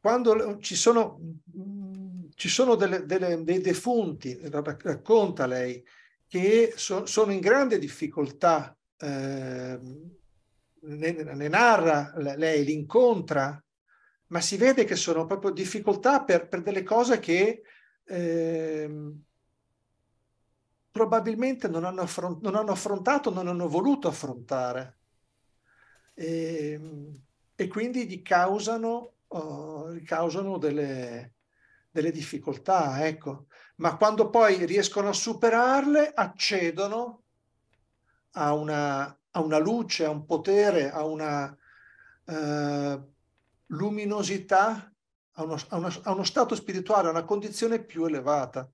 quando ci sono, mm, ci sono delle, delle, dei defunti, racconta lei, che so, sono in grande difficoltà, eh, ne, ne, narra lei, li incontra, ma si vede che sono proprio difficoltà per, per delle cose che eh, probabilmente non hanno, affront, non hanno, affrontato, non hanno voluto affrontare. E, ehm, e quindi gli causano, oh, causano delle, delle difficoltà, ecco ma quando poi riescono a superarle accedono a una, a una luce, a un potere, a una eh, luminosità, a uno, a, uno, a uno stato spirituale, a una condizione più elevata.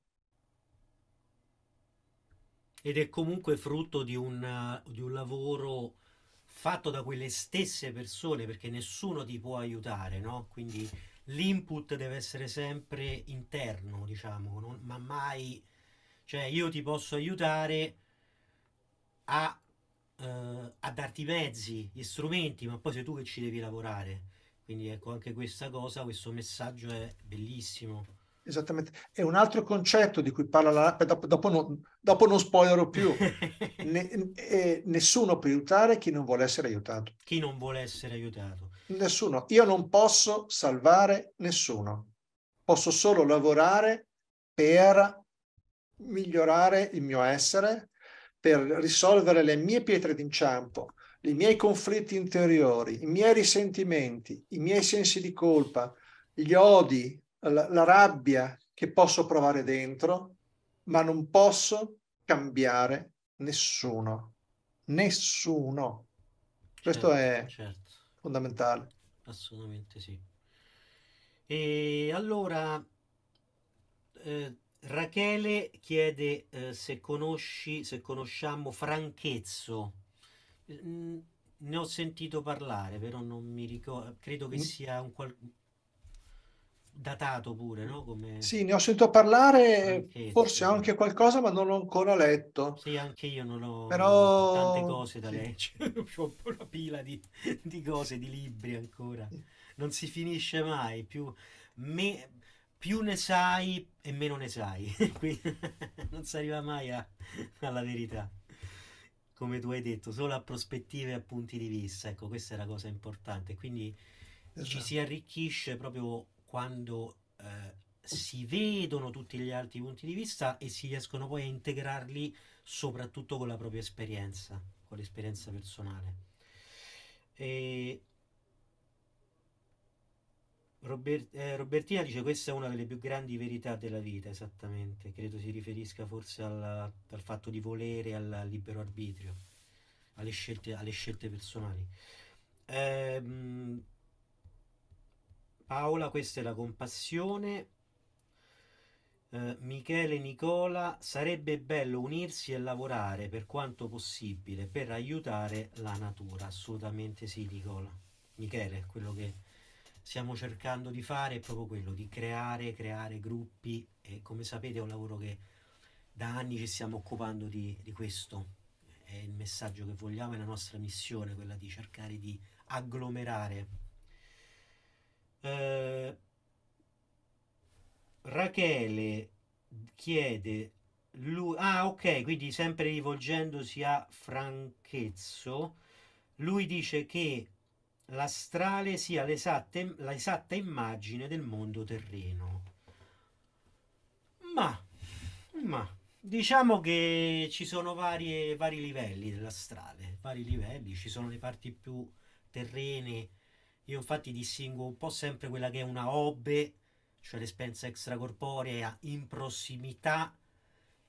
Ed è comunque frutto di, una, di un lavoro fatto da quelle stesse persone perché nessuno ti può aiutare, no? Quindi l'input deve essere sempre interno, diciamo, non, ma mai... Cioè io ti posso aiutare a, eh, a darti i mezzi, gli strumenti, ma poi sei tu che ci devi lavorare. Quindi ecco, anche questa cosa, questo messaggio è bellissimo. Esattamente. è un altro concetto di cui parla la RAP, dopo, dopo, non, dopo non spoilerò più, ne, eh, nessuno può aiutare chi non vuole essere aiutato. Chi non vuole essere aiutato nessuno. Io non posso salvare nessuno. Posso solo lavorare per migliorare il mio essere, per risolvere le mie pietre d'inciampo, i miei conflitti interiori, i miei risentimenti, i miei sensi di colpa, gli odi, la, la rabbia che posso provare dentro, ma non posso cambiare nessuno. Nessuno. Certo, Questo è certo fondamentale. Assolutamente sì. E allora, eh, Rachele chiede eh, se conosci, se conosciamo Franchezzo. Mm, ne ho sentito parlare, però non mi ricordo. Credo che mm. sia un qualcosa datato pure, no? Come... Sì, ne ho sentito parlare, anche forse ho anche qualcosa, ma non l'ho ancora letto. Sì, anche io non ho Però... tante cose da sì. leggere, ho una pila di, di, cose, di libri ancora. Non si finisce mai, più, me, più ne sai e meno ne sai. Quindi, non si arriva mai a, alla verità. Come tu hai detto, solo a prospettive e a punti di vista. Ecco, questa è la cosa importante. Quindi ci esatto. si arricchisce proprio quando eh, si vedono tutti gli altri punti di vista e si riescono poi a integrarli soprattutto con la propria esperienza, con l'esperienza personale. E Robert, eh, Robertina dice questa è una delle più grandi verità della vita, esattamente, credo si riferisca forse alla, al fatto di volere al libero arbitrio, alle scelte, alle scelte personali. Eh, Paola, questa è la compassione. Eh, Michele Nicola, sarebbe bello unirsi e lavorare per quanto possibile per aiutare la natura. Assolutamente sì, Nicola. Michele, quello che stiamo cercando di fare è proprio quello di creare, creare gruppi e come sapete è un lavoro che da anni ci stiamo occupando di, di questo. È il messaggio che vogliamo, è la nostra missione, quella di cercare di agglomerare eh, Rachele chiede lui, ah ok, quindi sempre rivolgendosi a Franchezzo, lui dice che l'astrale sia l'esatta, immagine del mondo terreno. Ma, ma, diciamo che ci sono varie, vari livelli dell'astrale, vari livelli, ci sono le parti più terrene, io infatti distingo un po' sempre quella che è una obbe, cioè l'esperienza extracorporea in prossimità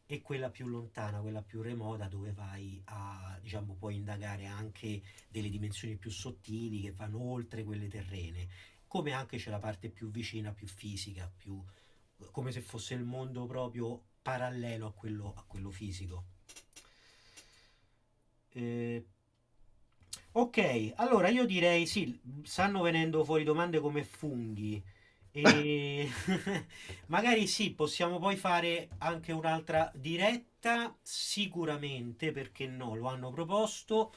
e quella più lontana, quella più remota, dove vai a, diciamo, puoi indagare anche delle dimensioni più sottili che vanno oltre quelle terrene, come anche c'è la parte più vicina, più fisica, più come se fosse il mondo proprio parallelo a quello, a quello fisico. Eh, Ok, allora io direi sì, stanno venendo fuori domande come funghi. E magari sì, possiamo poi fare anche un'altra diretta, sicuramente, perché no, lo hanno proposto,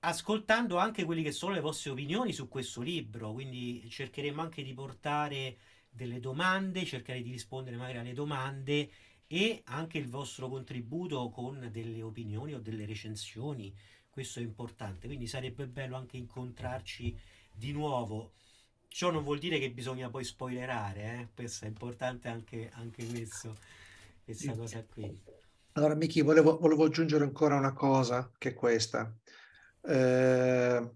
ascoltando anche quelle che sono le vostre opinioni su questo libro, quindi cercheremo anche di portare delle domande, cercare di rispondere magari alle domande e anche il vostro contributo con delle opinioni o delle recensioni questo è importante, quindi sarebbe bello anche incontrarci di nuovo. Ciò non vuol dire che bisogna poi spoilerare, eh? questo è importante anche, anche questo, questa cosa qui. Allora Miki, volevo, volevo, aggiungere ancora una cosa che è questa. Eh,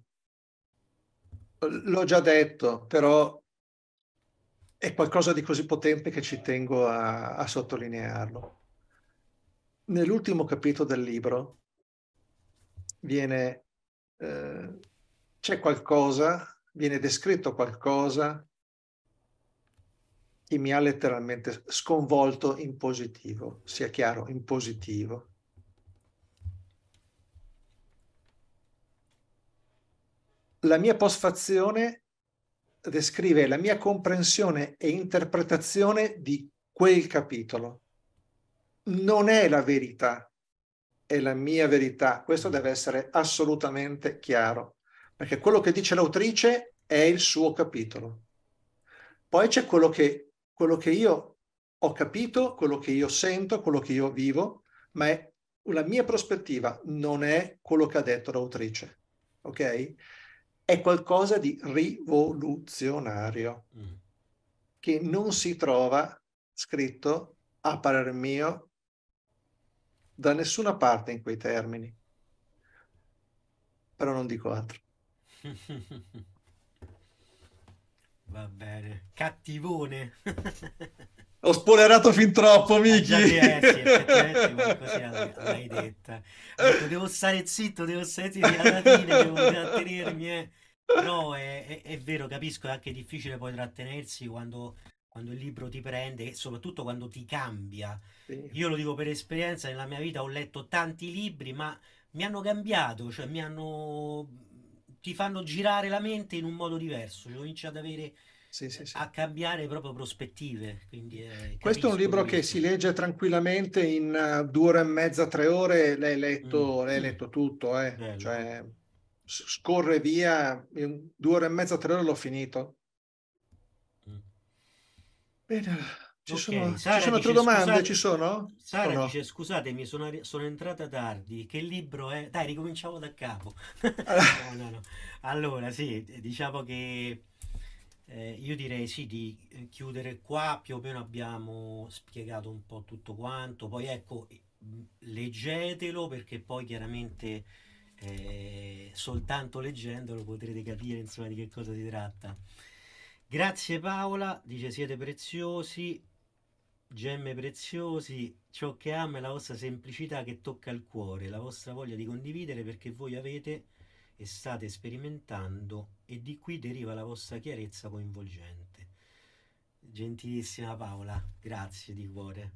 l'ho già detto, però è qualcosa di così potente che ci tengo a, a sottolinearlo. Nell'ultimo capitolo del libro viene, eh, c'è qualcosa, viene descritto qualcosa che mi ha letteralmente sconvolto in positivo, sia chiaro, in positivo. La mia postfazione descrive la mia comprensione e interpretazione di quel capitolo. Non è la verità, è la mia verità. Questo deve essere assolutamente chiaro, perché quello che dice l'autrice è il suo capitolo. Poi c'è quello che, quello che io ho capito, quello che io sento, quello che io vivo, ma è la mia prospettiva, non è quello che ha detto l'autrice. Ok? È qualcosa di rivoluzionario mm. che non si trova scritto, a parer mio, da nessuna parte in quei termini. Però non dico altro. Va bene, cattivone. Ho spoilerato fin troppo, Miki. Eh, sì, effettivamente così l'hai detta. devo stare zitto, devo stare zitto, alla fine devo trattenermi. Eh. No, è, è, è, vero, capisco, è anche difficile poi trattenersi quando quando il libro ti prende soprattutto quando ti cambia. Sì. Io lo dico per esperienza, nella mia vita ho letto tanti libri, ma mi hanno cambiato, cioè mi hanno... ti fanno girare la mente in un modo diverso, cioè, cominci ad avere... Sì, sì, a cambiare proprio prospettive. È... Eh, Questo è un libro che si legge tranquillamente in eh, due ore e mezza, tre ore, l'hai letto, mm. l'hai mm. letto tutto, eh. cioè, scorre via, in due ore e mezza, tre ore l'ho finito. Bene, ci, okay. sono, Sara ci sono dice, tre domande, scusate, ci sono? Sara no? dice, scusatemi, sono, sono, entrata tardi, che libro è? Dai, ricominciamo da capo. Ah. no, no, no. Allora, sì, diciamo che eh, io direi sì di eh, chiudere qua, più o meno abbiamo spiegato un po' tutto quanto, poi ecco, leggetelo perché poi chiaramente... Eh, soltanto leggendolo potrete capire insomma di che cosa si tratta. Grazie Paola, dice siete preziosi, gemme preziosi, ciò che ama è la vostra semplicità che tocca il cuore, la vostra voglia di condividere perché voi avete e state sperimentando e di qui deriva la vostra chiarezza coinvolgente. Gentilissima Paola, grazie di cuore.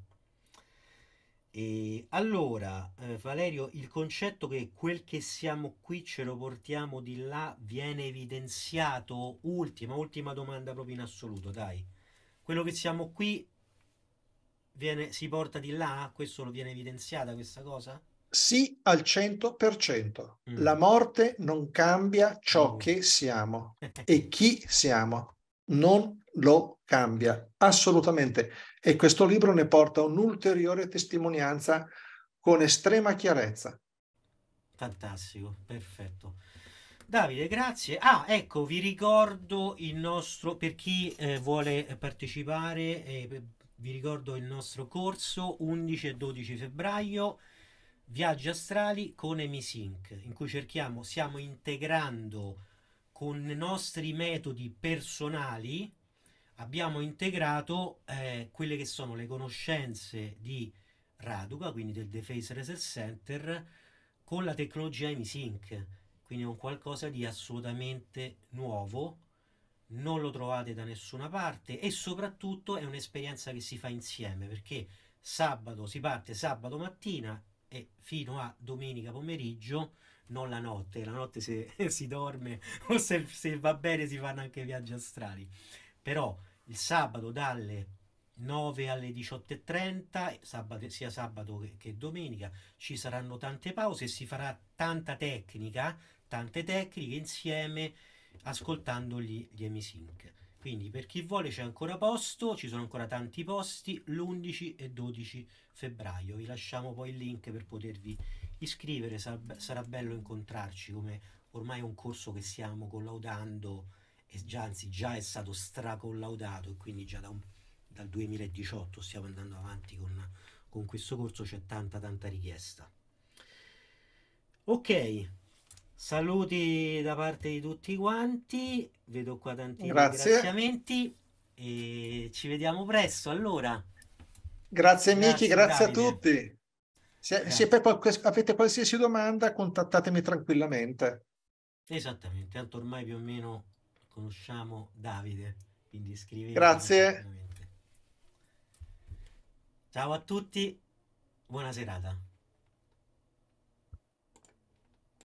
E allora, eh, Valerio, il concetto che quel che siamo qui ce lo portiamo di là viene evidenziato? Ultima, ultima domanda proprio in assoluto, dai. Quello che siamo qui viene, si porta di là? Questo lo viene evidenziata questa cosa? Sì, al 100%. Mm. La morte non cambia ciò mm. che siamo e chi siamo non lo cambia assolutamente e questo libro ne porta un'ulteriore testimonianza con estrema chiarezza. Fantastico, perfetto. Davide, grazie. Ah, ecco, vi ricordo il nostro, per chi eh, vuole partecipare, eh, vi ricordo il nostro corso 11 e 12 febbraio, Viaggi Astrali con Emisync, in cui cerchiamo, stiamo integrando con i nostri metodi personali abbiamo integrato eh, quelle che sono le conoscenze di Raduca, quindi del Defense Face Research Center, con la tecnologia EmiSync, quindi è un qualcosa di assolutamente nuovo, non lo trovate da nessuna parte e soprattutto è un'esperienza che si fa insieme perché sabato si parte sabato mattina e fino a domenica pomeriggio non la notte, la notte se si dorme o se, se va bene si fanno anche viaggi astrali, però il sabato dalle 9 alle 18.30, sabato, sia sabato che, che, domenica, ci saranno tante pause e si farà tanta tecnica, tante tecniche insieme ascoltando gli, gli emisync. Quindi per chi vuole c'è ancora posto, ci sono ancora tanti posti, l'11 e 12 febbraio. Vi lasciamo poi il link per potervi iscrivere, sarà bello incontrarci come ormai è un corso che stiamo collaudando e già, anzi già è stato stracollaudato e quindi già da un, dal 2018 stiamo andando avanti con, con questo corso, c'è tanta tanta richiesta. Ok, saluti da parte di tutti quanti, vedo qua tanti Grazie. ringraziamenti e ci vediamo presto allora. Grazie, grazie Michi, grazie, grazie a tutti. Se, eh. se qual- avete qualsiasi domanda, contattatemi tranquillamente. Esattamente, tanto ormai più o meno conosciamo Davide, quindi scrivete. Grazie. Ciao a tutti, buona serata.